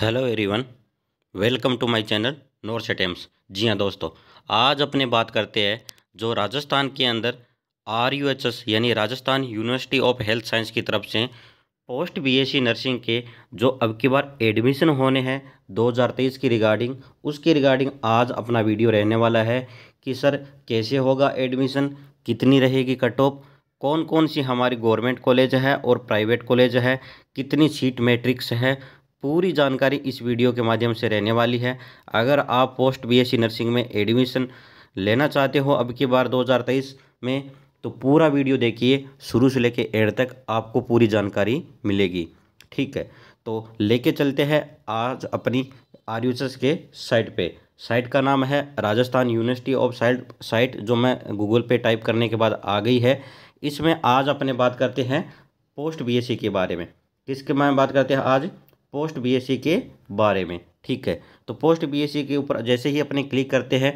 hello everyone welcome to my channel north items जी हाँ दोस्तों आज अपने बात करते हैं जो राजस्थान के अंदर आर यू एच एस यानी Rajasthan university of health science की तरफ से पोस्ट बीएससी नर्सिंग के जो अब की बार एडमिशन होने हैं 2023 की रिगार्डिंग उसकी रिगार्डिंग आज अपना वीडियो रहने वाला है कि सर कैसे होगा एडमिशन कितनी रहेगी कट ऑफ कौन कौन सी हमारी गवर्नमेंट कॉलेज है और प्राइवेट कॉलेज है कितनी सीट मैट्रिक्स है पूरी जानकारी इस वीडियो के माध्यम से रहने वाली है अगर आप पोस्ट बीएससी नर्सिंग में एडमिशन लेना चाहते हो अब की बार 2023 में तो पूरा वीडियो देखिए शुरू से लेके एंड तक आपको पूरी जानकारी मिलेगी ठीक है तो लेके चलते हैं आज अपनी आर के साइट पे साइट का नाम है Rajasthan university of site site जो मैं गूगल पे टाइप करने के बाद आ गई है इसमें आज अपने बात करते हैं पोस्ट बीएससी के बारे में किसके में बात करते हैं आज पोस्ट बीएससी e के बारे में ठीक है तो पोस्ट बीएससी e के ऊपर जैसे ही अपने क्लिक करते हैं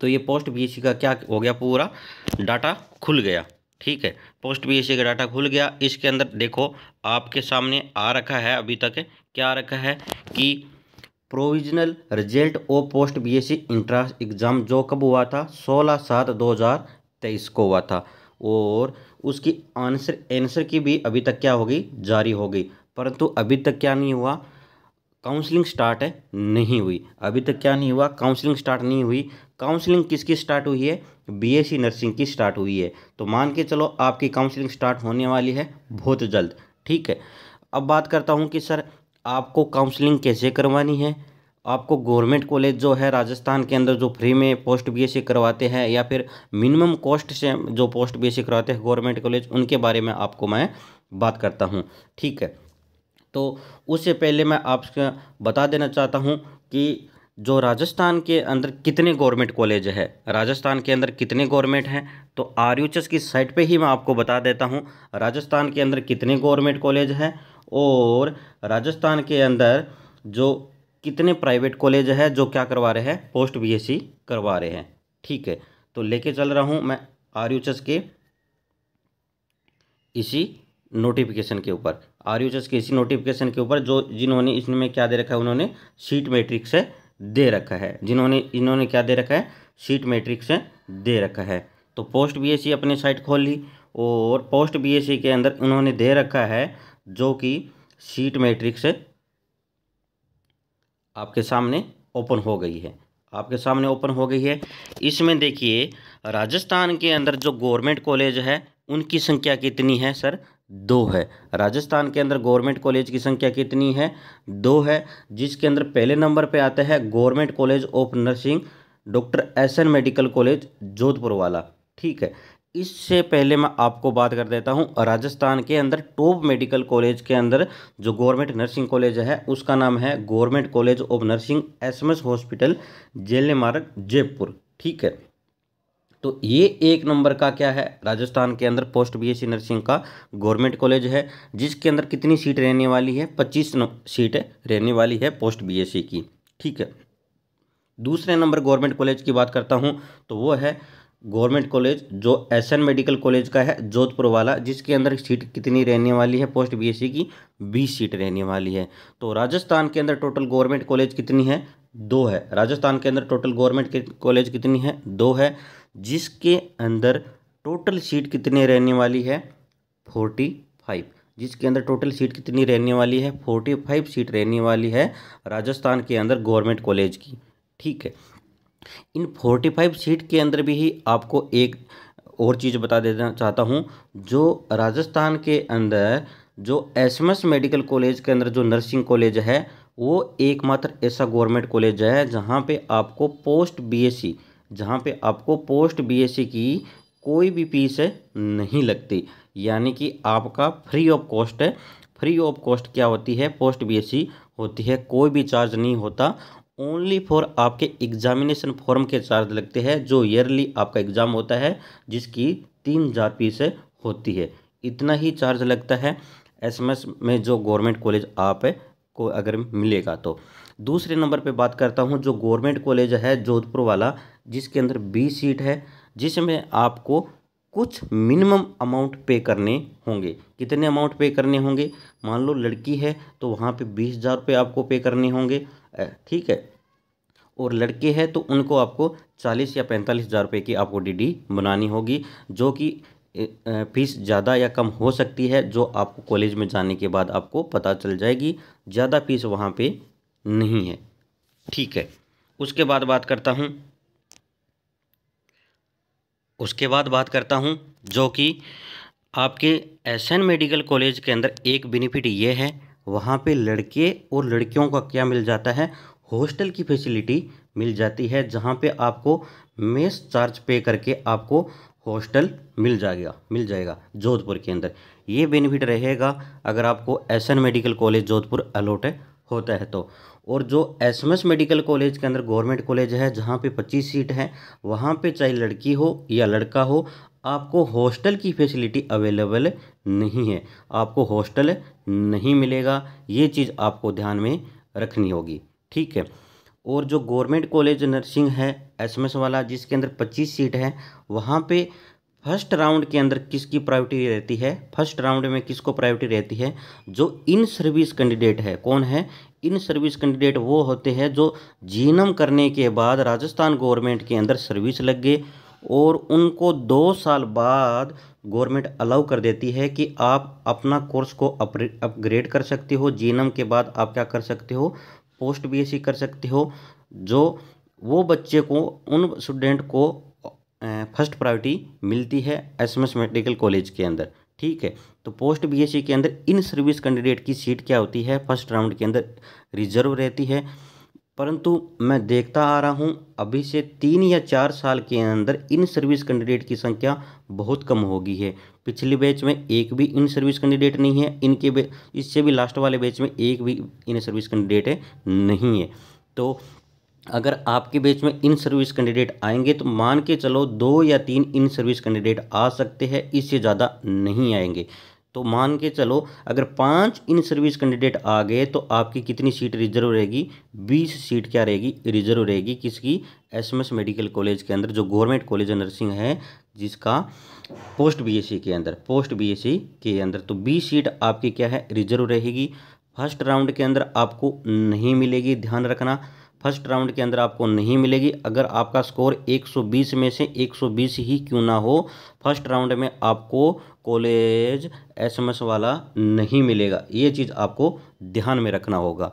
तो ये पोस्ट बीएससी e का क्या हो गया पूरा डाटा खुल गया ठीक है पोस्ट बीएससी का डाटा खुल गया इसके अंदर देखो आपके सामने आ रखा है अभी तक क्या आ रखा है कि provisional result of post BSc S exam जो कब हुआ था सोलह सात दो हज़ार तेईस को हुआ था और उसकी आंसर आंसर की भी अभी तक क्या होगी जारी होगी परंतु अभी तक क्या नहीं हुआ काउंसलिंग स्टार्ट नहीं हुई अभी तक क्या नहीं हुआ काउंसलिंग स्टार्ट नहीं हुई काउंसलिंग किसकी स्टार्ट हुई है बीएससी नर्सिंग की स्टार्ट हुई है तो मान के चलो आपकी काउंसलिंग स्टार्ट होने वाली है बहुत जल्द ठीक है अब बात करता हूँ कि सर आपको काउंसलिंग कैसे करवानी है आपको गवर्नमेंट कॉलेज जो है राजस्थान के अंदर जो फ्री में पोस्ट बीएससी करवाते हैं या फिर मिनिमम कॉस्ट से जो पोस्ट बीएससी करवाते हैं गवर्नमेंट कॉलेज उनके बारे में आपको मैं बात करता हूँ ठीक है तो उससे पहले मैं आपको बता देना चाहता हूँ कि जो राजस्थान के अंदर कितने गवर्नमेंट कॉलेज है राजस्थान के अंदर कितने गवर्नमेंट हैं तो आर की साइट पे ही मैं आपको बता देता हूँ राजस्थान के अंदर कितने गवर्नमेंट कॉलेज हैं और राजस्थान के अंदर जो कितने प्राइवेट कॉलेज है जो क्या करवा रहे हैं पोस्ट बीएससी e करवा रहे हैं ठीक है तो लेके चल रहा हूँ मैं आर के इसी नोटिफिकेशन के ऊपर आर यू एस के इसी नोटिफिकेशन के ऊपर जो जिन्होंने इसमें क्या दे रखा है उन्होंने सीट मैट्रिक्स से दे रखा है जिन्होंने इन्होंने क्या दे रखा है सीट मैट्रिक्स से दे रखा है तो पोस्ट बीएससी अपनी साइट खोल ली और पोस्ट बीएससी e के अंदर उन्होंने दे रखा है जो कि सीट मैट्रिक्स आपके सामने ओपन हो गई है आपके सामने ओपन हो गई है इसमें देखिए राजस्थान के अंदर जो गवर्नमेंट कॉलेज है उनकी संख्या कितनी है सर दो है राजस्थान के अंदर गवर्नमेंट कॉलेज की संख्या कितनी है दो है जिसके अंदर पहले नंबर पे आता है government college of nursing doctor S N medical college Jodhpur वाला ठीक है इससे पहले मैं आपको बात कर देता हूँ राजस्थान के अंदर टॉप मेडिकल कॉलेज के अंदर जो गवर्नमेंट नर्सिंग कॉलेज है उसका नाम है government college of nursing S M S hospital jail Marg Jaipur ठीक है तो ये एक नंबर का क्या है राजस्थान के अंदर पोस्ट बी सी नर्सिंग का गवर्नमेंट कॉलेज है जिसके अंदर कितनी सीट रहने वाली है पच्चीस सीट रहने वाली है पोस्ट सी की ठीक है दूसरे नंबर गवर्नमेंट कॉलेज की बात करता हूँ तो वो है गवर्नमेंट कॉलेज जो एस एन मेडिकल कॉलेज का है जोधपुर वाला जिसके अंदर सीट कितनी रहने वाली है पोस्ट बीएससी की बीस सीट रहने वाली है तो राजस्थान के अंदर टोटल गवर्नमेंट कॉलेज कितनी है दो है राजस्थान के अंदर टोटल गवर्नमेंट कॉलेज कितनी है दो है जिसके अंदर टोटल सीट कितनी रहने वाली है फोर्टी फाइव जिसके अंदर टोटल सीट कितनी रहने वाली है फोर्टी फाइव सीट रहने वाली है राजस्थान के अंदर गवर्नमेंट कॉलेज की ठीक है इन फोर्टी फाइव सीट के अंदर भी ही आपको एक और चीज़ बता देना चाहता हूँ जो राजस्थान के अंदर जो एसएमएस मेडिकल कॉलेज के अंदर जो नर्सिंग कॉलेज है वो एकमात्र ऐसा गवर्नमेंट कॉलेज है जहाँ पे आपको पोस्ट बीएससी जहाँ पे आपको पोस्ट बीएससी की कोई भी फीस नहीं लगती यानी कि आपका फ्री ऑफ कॉस्ट है फ्री ऑफ कॉस्ट क्या होती है पोस्ट बीएससी होती है कोई भी चार्ज नहीं होता ओनली फॉर आपके एग्जामिनेशन फॉर्म के चार्ज लगते हैं जो ईयरली आपका एग्ज़ाम होता है जिसकी तीन हज़ार फीस होती है इतना ही चार्ज लगता है एसएमएस में जो गवर्नमेंट कॉलेज आप को अगर मिलेगा तो दूसरे नंबर पे बात करता हूँ जो गवर्नमेंट कॉलेज है जोधपुर वाला जिसके अंदर बीस सीट है जिसमें आपको कुछ मिनिमम अमाउंट पे करने होंगे कितने अमाउंट पे करने होंगे मान लो लड़की है तो वहाँ पे बीस हज़ार रुपये आपको पे करने होंगे ठीक है और लड़के हैं तो उनको आपको चालीस या पैंतालीस हज़ार रुपये की आपको डीडी बनानी होगी जो कि फीस ज़्यादा या कम हो सकती है जो आपको कॉलेज में जाने के बाद आपको पता चल जाएगी ज़्यादा फीस वहाँ पे नहीं है ठीक है उसके बाद बात करता हूँ उसके बाद बात करता हूँ जो कि आपके एसएन मेडिकल कॉलेज के अंदर एक बेनिफिट ये है वहाँ पे लड़के और लड़कियों का क्या मिल जाता है हॉस्टल की फैसिलिटी मिल जाती है जहाँ पे आपको मेस चार्ज पे करके आपको हॉस्टल मिल जाएगा मिल जाएगा जोधपुर के अंदर ये बेनिफिट रहेगा अगर आपको SN medical college Jodhpur allot है होता है तो और जो S M S medical college के अंदर गवर्नमेंट कॉलेज है जहाँ पे पच्चीस सीट है वहाँ पे चाहे लड़की हो या लड़का हो आपको हॉस्टल की फैसिलिटी अवेलेबल नहीं है आपको हॉस्टल नहीं मिलेगा ये चीज़ आपको ध्यान में रखनी होगी ठीक है और जो गवर्नमेंट कॉलेज नर्सिंग है एसएमएस वाला जिसके अंदर 25 सीट है वहाँ पे फर्स्ट राउंड के अंदर किसकी प्रायोरिटी रहती है फर्स्ट राउंड में किसको प्रायोरिटी रहती है जो इन सर्विस कैंडिडेट है कौन है इन सर्विस कैंडिडेट वो होते हैं जो जीनम करने के बाद राजस्थान गवर्नमेंट के अंदर सर्विस लग गए और उनको दो साल बाद गवर्नमेंट अलाउ कर देती है कि आप अपना कोर्स को अपग्रेड कर सकते हो जीनम के बाद आप क्या कर सकते हो पोस्ट बी कर सकते हो जो वो बच्चे को उन स्टूडेंट को फर्स्ट प्रायोरिटी मिलती है एसएमएस मेडिकल कॉलेज के अंदर ठीक है तो पोस्ट बीएससी के अंदर इन सर्विस कैंडिडेट की सीट क्या होती है फर्स्ट राउंड के अंदर रिजर्व रहती है परंतु मैं देखता आ रहा हूँ अभी से तीन या चार साल के अंदर इन सर्विस कैंडिडेट की संख्या बहुत कम होगी है पिछले बैच में एक भी इन सर्विस कैंडिडेट नहीं है इनके इससे भी लास्ट वाले बैच में एक भी इन सर्विस कैंडिडेट नहीं है तो अगर आपके बीच में इन सर्विस कैंडिडेट आएंगे तो मान के चलो दो या तीन इन सर्विस कैंडिडेट आ सकते हैं इससे ज़्यादा नहीं आएंगे तो मान के चलो अगर पाँच इन सर्विस कैंडिडेट आ गए तो आपकी कितनी सीट रिजर्व रहेगी बीस सीट क्या रहेगी रिजर्व रहेगी किसकी एसएमएस मेडिकल कॉलेज के अंदर जो गवर्नमेंट कॉलेज ऑफ नर्सिंग है जिसका पोस्ट बीएससी के अंदर पोस्ट बीएससी के अंदर तो बीस सीट आपकी क्या है रिजर्व रहेगी फर्स्ट राउंड के अंदर आपको नहीं मिलेगी ध्यान रखना फर्स्ट राउंड के अंदर आपको नहीं मिलेगी अगर आपका स्कोर 120 में से 120 ही क्यों ना हो फर्स्ट राउंड में आपको कॉलेज एसएमएस वाला नहीं मिलेगा ये चीज़ आपको ध्यान में रखना होगा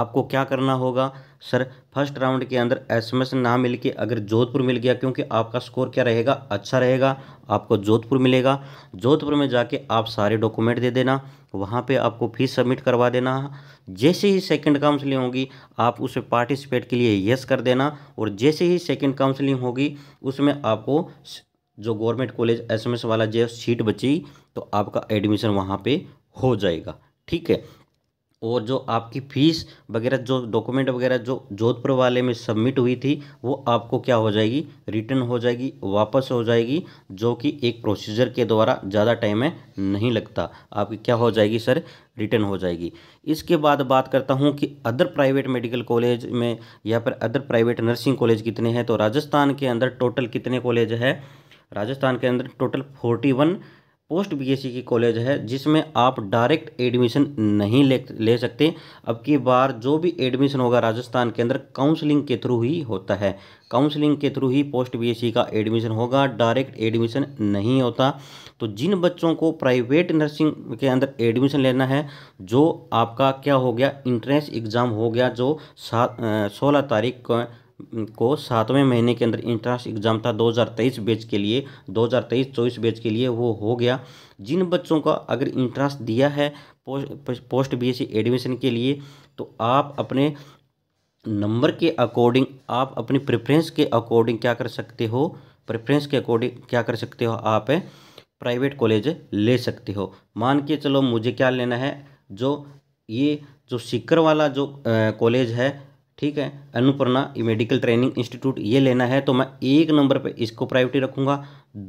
आपको क्या करना होगा सर फर्स्ट राउंड के अंदर एसएमएस ना मिल के अगर जोधपुर मिल गया क्योंकि आपका स्कोर क्या रहेगा अच्छा रहेगा आपको जोधपुर मिलेगा जोधपुर में जाके आप सारे डॉक्यूमेंट दे देना वहाँ पे आपको फीस सबमिट करवा देना जैसे ही सेकंड काउंसलिंग होगी आप उसमें पार्टिसिपेट के लिए यस कर देना और जैसे ही सेकंड काउंसलिंग होगी उसमें आपको जो गवर्नमेंट कॉलेज एसएमएस वाला जो सीट बची तो आपका एडमिशन वहाँ पे हो जाएगा ठीक है और जो आपकी फ़ीस वगैरह जो डॉक्यूमेंट वगैरह जो जोधपुर वाले में सबमिट हुई थी वो आपको क्या हो जाएगी रिटर्न हो जाएगी वापस हो जाएगी जो कि एक प्रोसीजर के द्वारा ज़्यादा टाइम है नहीं लगता आपकी क्या हो जाएगी सर रिटर्न हो जाएगी इसके बाद बात करता हूँ कि अदर प्राइवेट मेडिकल कॉलेज में या फिर अदर प्राइवेट नर्सिंग कॉलेज कितने हैं तो राजस्थान के अंदर टोटल कितने कॉलेज है राजस्थान के अंदर total forty one post BSc की कॉलेज है जिसमें आप डायरेक्ट एडमिशन नहीं ले ले सकते अब की बार जो भी एडमिशन होगा राजस्थान के अंदर काउंसलिंग के थ्रू ही होता है काउंसलिंग के थ्रू ही पोस्ट बीएससी का एडमिशन होगा डायरेक्ट एडमिशन नहीं होता तो जिन बच्चों को प्राइवेट नर्सिंग के अंदर एडमिशन लेना है जो आपका क्या हो गया इंट्रेंस एग्ज़ाम हो गया जो सोलह तारीख को सातवें महीने के अंदर इंट्रांस एग्ज़ाम था 2023 बैच के लिए 2023-24 बैच के लिए वो हो गया जिन बच्चों का अगर इंट्रांस दिया है पोस्ट पोस्ट बीएससी एडमिशन के लिए तो आप अपने नंबर के अकॉर्डिंग आप अपनी प्रेफरेंस के अकॉर्डिंग क्या कर सकते हो प्रेफरेंस के अकॉर्डिंग क्या कर सकते हो आप प्राइवेट कॉलेज ले सकते हो मान के चलो मुझे क्या लेना है जो ये जो सीकर वाला जो कॉलेज है ठीक है अनुपर्णा मेडिकल ट्रेनिंग इंस्टीट्यूट ये लेना है तो मैं एक नंबर पर इसको प्रायोरिटी रखूँगा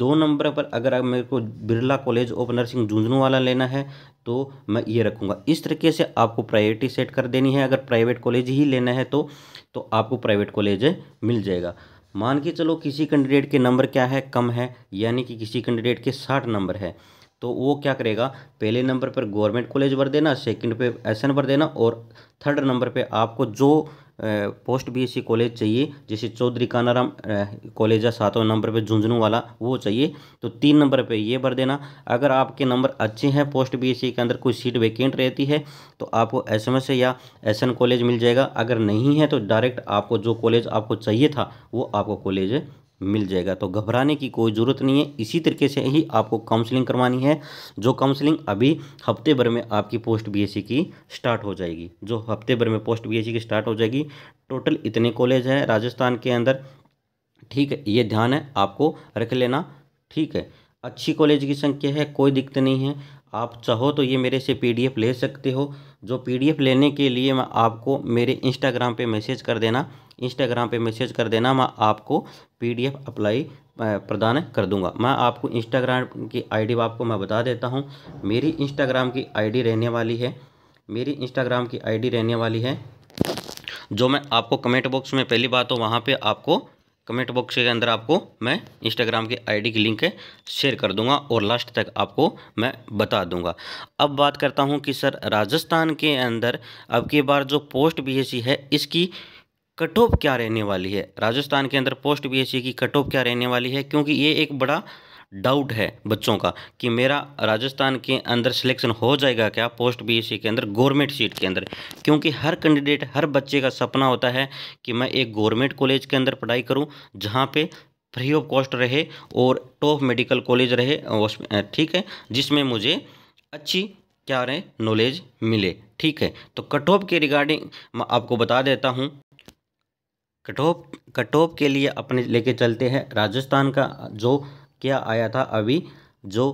दो नंबर पर अगर आप मेरे को Birla college of nursing Jhunjhunu वाला लेना है तो मैं ये रखूँगा इस तरीके से आपको प्रायोरिटी सेट कर देनी है अगर प्राइवेट कॉलेज ही लेना है तो, तो आपको प्राइवेट कॉलेज मिल जाएगा मान के चलो किसी कैंडिडेट के नंबर क्या है कम है यानी कि किसी कैंडिडेट के साठ नंबर है तो वो क्या करेगा पहले नंबर पर गवर्नमेंट कॉलेज भर देना सेकंड पे एस भर देना और थर्ड नंबर पे आपको जो पोस्ट बीएससी कॉलेज चाहिए जैसे चौधरी कानाराम कॉलेज है सातवें नंबर पे झुंझुनू वाला वो चाहिए तो तीन नंबर पे ये भर देना अगर आपके नंबर अच्छे हैं पोस्ट बीएससी के अंदर कोई सीट वैकेंट रहती है तो आपको एसएमएस या एसएन कॉलेज मिल जाएगा अगर नहीं है तो डायरेक्ट आपको जो कॉलेज आपको चाहिए था वो आपको कॉलेज मिल जाएगा तो घबराने की कोई ज़रूरत नहीं है इसी तरीके से ही आपको काउंसलिंग करवानी है जो काउंसलिंग अभी हफ्ते भर में आपकी पोस्ट बीएससी की स्टार्ट हो जाएगी जो हफ्ते भर में पोस्ट बीएससी की स्टार्ट हो जाएगी टोटल इतने कॉलेज हैं राजस्थान के अंदर ठीक है ये ध्यान है आपको रख लेना ठीक है अच्छी कॉलेज की संख्या है कोई दिक्कत नहीं है आप चाहो तो ये मेरे से पीडीएफ ले सकते हो जो पीडीएफ लेने के लिए मैं आपको मेरे इंस्टाग्राम पे मैसेज कर देना इंस्टाग्राम पे मैसेज कर देना मैं आपको पीडीएफ अप्लाई प्रदान कर दूंगा मैं आपको इंस्टाग्राम की आईडी आपको मैं बता देता हूँ मेरी इंस्टाग्राम की आईडी रहने वाली है मेरी इंस्टाग्राम की आईडी रहने वाली है जो मैं आपको कमेंट बॉक्स में पहली बात हो तो वहाँ पर आपको कमेंट बॉक्स के अंदर आपको मैं इंस्टाग्राम के आईडी की लिंक शेयर कर दूंगा और लास्ट तक आपको मैं बता दूंगा अब बात करता हूं कि सर राजस्थान के अंदर अब की बार जो पोस्ट बीएससी है इसकी कट ऑफ क्या रहने वाली है राजस्थान के अंदर पोस्ट बीएससी की कट ऑफ क्या रहने वाली है क्योंकि ये एक बड़ा डाउट है बच्चों का कि मेरा राजस्थान के अंदर सिलेक्शन हो जाएगा क्या पोस्ट बीएससी के अंदर गवर्नमेंट सीट के अंदर क्योंकि हर कैंडिडेट हर बच्चे का सपना होता है कि मैं एक गवर्नमेंट कॉलेज के अंदर पढ़ाई करूं जहां पे फ्री ऑफ कॉस्ट रहे और टॉप मेडिकल कॉलेज रहे ठीक है जिसमें मुझे अच्छी क्या रहे नॉलेज मिले ठीक है तो कट ऑफ के रिगार्डिंग मैं आपको बता देता हूँ कट ऑफ कट ऑफ के लिए अपने लेके चलते हैं राजस्थान का जो क्या आया था अभी जो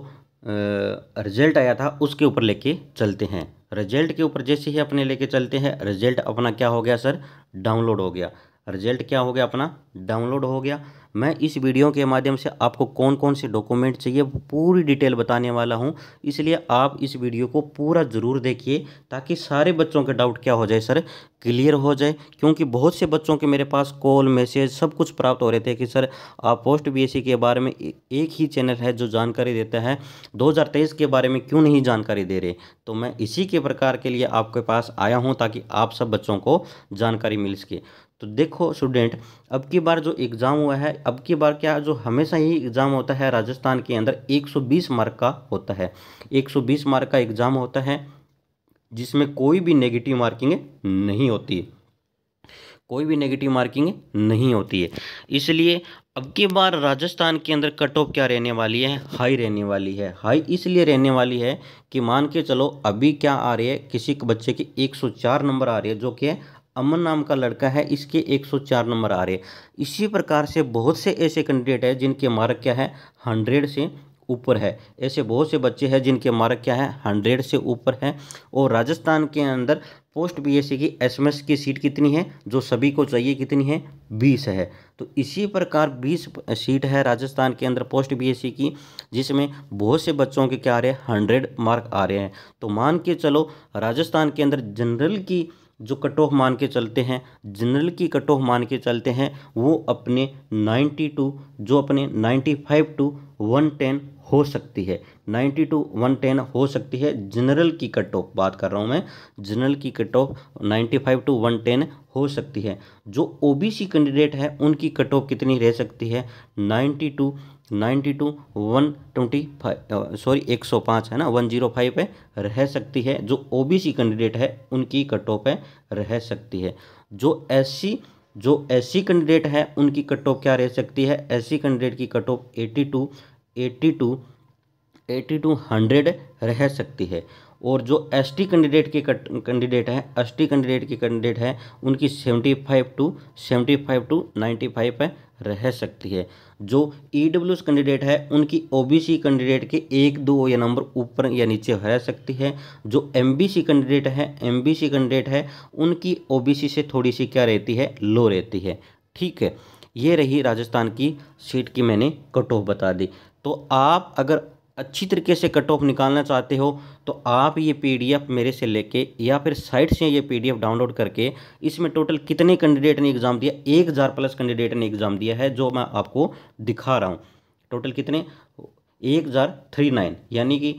रिजल्ट आया था उसके ऊपर लेके चलते हैं रिजल्ट के ऊपर जैसे ही अपने लेके चलते हैं रिजल्ट अपना क्या हो गया सर डाउनलोड हो गया रिजल्ट क्या हो गया अपना डाउनलोड हो गया मैं इस वीडियो के माध्यम से आपको कौन कौन से डॉक्यूमेंट चाहिए पूरी डिटेल बताने वाला हूं इसलिए आप इस वीडियो को पूरा ज़रूर देखिए ताकि सारे बच्चों के डाउट क्या हो जाए सर क्लियर हो जाए क्योंकि बहुत से बच्चों के मेरे पास कॉल मैसेज सब कुछ प्राप्त हो रहे थे कि सर आप पोस्ट बी के बारे में एक ही चैनल है जो जानकारी देता है दो के बारे में क्यों नहीं जानकारी दे रहे तो मैं इसी के प्रकार के लिए आपके पास आया हूँ ताकि आप सब बच्चों को जानकारी मिल सके तो देखो स्टूडेंट अब की बार जो एग्ज़ाम हुआ है अब की बार क्या जो हमेशा ही एग्ज़ाम होता है राजस्थान के अंदर 120 मार्क का होता है 120 मार्क का एग्ज़ाम होता है जिसमें कोई भी नेगेटिव मार्किंग नहीं होती है कोई भी नेगेटिव मार्किंग नहीं होती है इसलिए अब की बार राजस्थान के अंदर कट ऑफ क्या रहने वाली है हाई रहने वाली है हाई इसलिए रहने वाली है कि मान के चलो अभी क्या आ रही है किसी बच्चे की 104 नंबर आ रही है जो कि अमन नाम का लड़का है इसके 104 नंबर आ रहे हैं इसी प्रकार से बहुत से ऐसे कैंडिडेट हैं जिनके मार्क क्या है हंड्रेड से ऊपर है ऐसे बहुत से बच्चे हैं जिनके मार्क क्या है हंड्रेड से ऊपर है और राजस्थान के अंदर पोस्ट बीएससी की एसएमएस की सीट कितनी है जो सभी को चाहिए कितनी है बीस है तो इसी प्रकार बीस सीट है राजस्थान के अंदर पोस्ट बीएससी की जिसमें बहुत से बच्चों के क्या आ रहे हैं हंड्रेड मार्क आ रहे हैं तो मान के चलो राजस्थान के अंदर जनरल की जो कट ऑफ मान के चलते हैं जनरल की कट ऑफ मान के चलते हैं वो अपने 92 जो अपने 95 टू 110 हो सकती है 92 टू 110 हो सकती है जनरल की कट ऑफ बात कर रहा हूँ मैं जनरल की कट ऑफ 95 टू 110 हो सकती है जो ओबीसी कैंडिडेट है उनकी कट ऑफ कितनी रह सकती है 92 to ninety two one twenty five sorry एक सौ पाँच है ना वन जीरो फाइव है रह सकती है जो ओबीसी कैंडिडेट है उनकी कट ऑफ रह सकती है जो एससी जो एससी कैंडिडेट है उनकी कट ऑफ क्या रह सकती है एससी कैंडिडेट की cut off eighty to eighty to eighty to hundred रह सकती है और जो एस टी कैंडिडेट के कैंडिडेट हैं एस टी कैंडिडेट के कैंडिडेट हैं उनकी seventy five to seventy five to ninety five है रह सकती है जो ई डब्ल्यू कैंडिडेट है उनकी ओ बी सी कैंडिडेट के एक दो या नंबर ऊपर या नीचे रह सकती है जो एम बी सी कैंडिडेट है एम बी सी कैंडिडेट है उनकी ओ बी सी से थोड़ी सी क्या रहती है लो रहती है ठीक है ये रही राजस्थान की सीट की मैंने कट ऑफ बता दी तो आप अगर अच्छी तरीके से कट ऑफ निकालना चाहते हो तो आप ये पीडीएफ मेरे से लेके या फिर साइट से ये पीडीएफ डाउनलोड करके इसमें टोटल कितने कैंडिडेट ने एग्ज़ाम दिया एक हज़ार प्लस कैंडिडेट ने एग्ज़ाम दिया है जो मैं आपको दिखा रहा हूँ टोटल कितने एक हज़ार थ्री नाइन यानी कि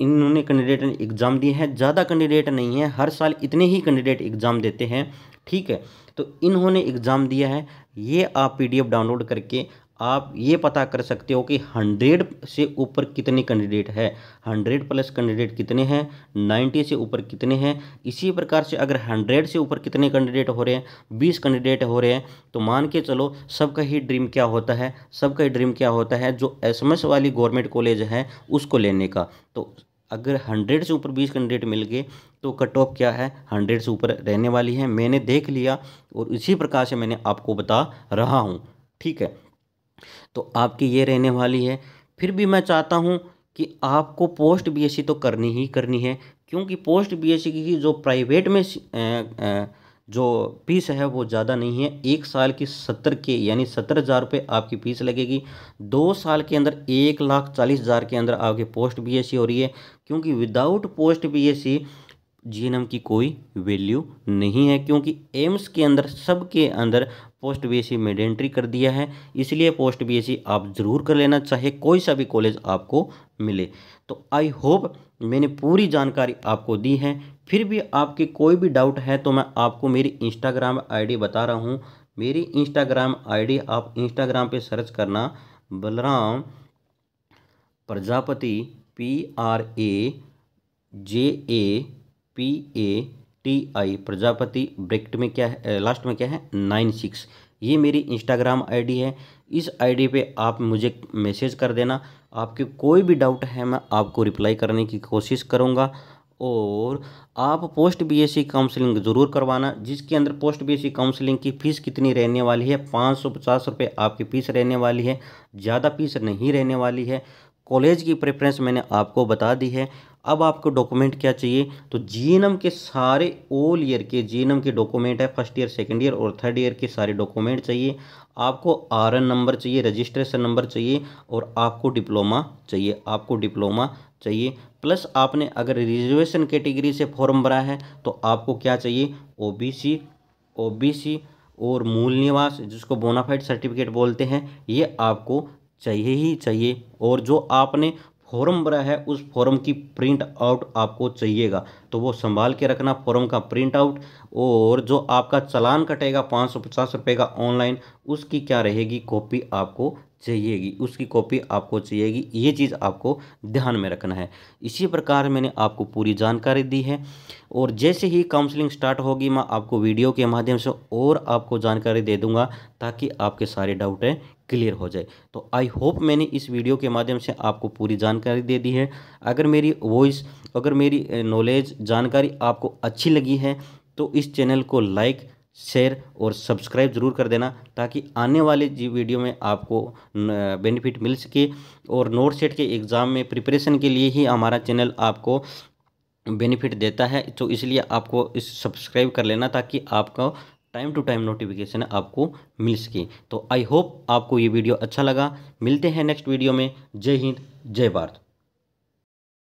इन्होंने कैंडिडेट ने एग्ज़ाम दिए हैं ज़्यादा कैंडिडेट नहीं है हर साल इतने ही कैंडिडेट एग्ज़ाम देते हैं ठीक है तो इन्होंने एग्ज़ाम दिया है ये आप पीडीएफ डाउनलोड करके आप ये पता कर सकते हो कि हंड्रेड से ऊपर कितने कैंडिडेट है हंड्रेड प्लस कैंडिडेट कितने हैं नाइन्टी से ऊपर कितने हैं इसी प्रकार से अगर हंड्रेड से ऊपर कितने कैंडिडेट हो रहे हैं बीस कैंडिडेट हो रहे हैं तो मान के चलो सबका ही ड्रीम क्या होता है सबका ही ड्रीम क्या होता है जो एस वाली गवर्नमेंट कॉलेज है उसको लेने का तो अगर हंड्रेड से ऊपर बीस कैंडिडेट मिल गए तो कट ऑफ क्या है हंड्रेड से ऊपर रहने वाली है मैंने देख लिया और इसी प्रकार से मैंने आपको बता रहा हूँ ठीक है तो आपकी ये रहने वाली है फिर भी मैं चाहता हूँ कि आपको पोस्ट बीएससी तो करनी ही करनी है क्योंकि पोस्ट बीएससी की जो प्राइवेट में जो फीस है वो ज़्यादा नहीं है एक साल की सत्तर के यानी सत्तर हज़ार रुपये आपकी फीस लगेगी दो साल के अंदर एक लाख चालीस हज़ार के अंदर आपकी पोस्ट बीएससी हो रही है क्योंकि without post BSc G M की कोई वैल्यू नहीं है क्योंकि एम्स के अंदर सबके अंदर पोस्ट बीएससी सी मेडेंट्री कर दिया है इसलिए पोस्ट बीएससी आप ज़रूर कर लेना चाहे कोई सा भी कॉलेज आपको मिले तो आई होप मैंने पूरी जानकारी आपको दी है फिर भी आपके कोई भी डाउट है तो मैं आपको मेरी इंस्टाग्राम आईडी बता रहा हूँ मेरी इंस्टाग्राम डी आप इंस्टाग्राम पर सर्च करना Balram Prajapati P R A J A P A T I Prajapati bracket में क्या है लास्ट में क्या है नाइन सिक्स ये मेरी इंस्टाग्राम आईडी है इस आईडी पे आप मुझे मैसेज कर देना आपके कोई भी डाउट है मैं आपको रिप्लाई करने की कोशिश करूँगा और आप पोस्ट बीएससी काउंसलिंग ज़रूर करवाना जिसके अंदर पोस्ट बीएससी काउंसलिंग की फ़ीस कितनी रहने वाली है पाँच सौ पचास रुपये आपकी फ़ीस रहने वाली है ज़्यादा फीस नहीं रहने वाली है कॉलेज की प्रेफरेंस मैंने आपको बता दी है अब आपको डॉक्यूमेंट क्या चाहिए तो जीएनएम के सारे ऑल ईयर के जीएनएम के डॉक्यूमेंट है फर्स्ट ईयर सेकेंड ईयर और थर्ड ईयर के सारे डॉक्यूमेंट चाहिए आपको आर नंबर चाहिए रजिस्ट्रेशन नंबर चाहिए और आपको डिप्लोमा चाहिए आपको डिप्लोमा चाहिए प्लस आपने अगर रिजर्वेशन कैटेगरी से फॉर्म भरा है तो आपको क्या चाहिए ओबीसी ओबीसी और मूल निवास जिसको बोनाफाइड सर्टिफिकेट बोलते हैं ये आपको चाहिए ही चाहिए और जो आपने फॉर्म भरा है उस फॉर्म की प्रिंट आउट आपको चाहिएगा तो वो संभाल के रखना फॉर्म का प्रिंट आउट और जो आपका चलान कटेगा पाँच सौ पचास रुपये का ऑनलाइन उसकी क्या रहेगी कॉपी आपको चाहिएगी उसकी कॉपी आपको चाहिएगी ये चीज़ आपको ध्यान में रखना है इसी प्रकार मैंने आपको पूरी जानकारी दी है और जैसे ही काउंसलिंग स्टार्ट होगी मैं आपको वीडियो के माध्यम से और आपको जानकारी दे दूंगा ताकि आपके सारे डाउटें क्लियर हो जाए तो आई होप मैंने इस वीडियो के माध्यम से आपको पूरी जानकारी दे दी है अगर मेरी वॉइस अगर मेरी नॉलेज जानकारी आपको अच्छी लगी है तो इस चैनल को लाइक शेयर और सब्सक्राइब ज़रूर कर देना ताकि आने वाले जी वीडियो में आपको बेनिफिट मिल सके और नोट सेट के एग्ज़ाम में प्रिपरेशन के लिए ही हमारा चैनल आपको बेनिफिट देता है तो इसलिए आपको इस सब्सक्राइब कर लेना ताकि आपको टाइम टू टाइम नोटिफिकेशन आपको मिल सके तो आई होप आपको ये वीडियो अच्छा लगा मिलते हैं नेक्स्ट वीडियो में जय हिंद जय भारत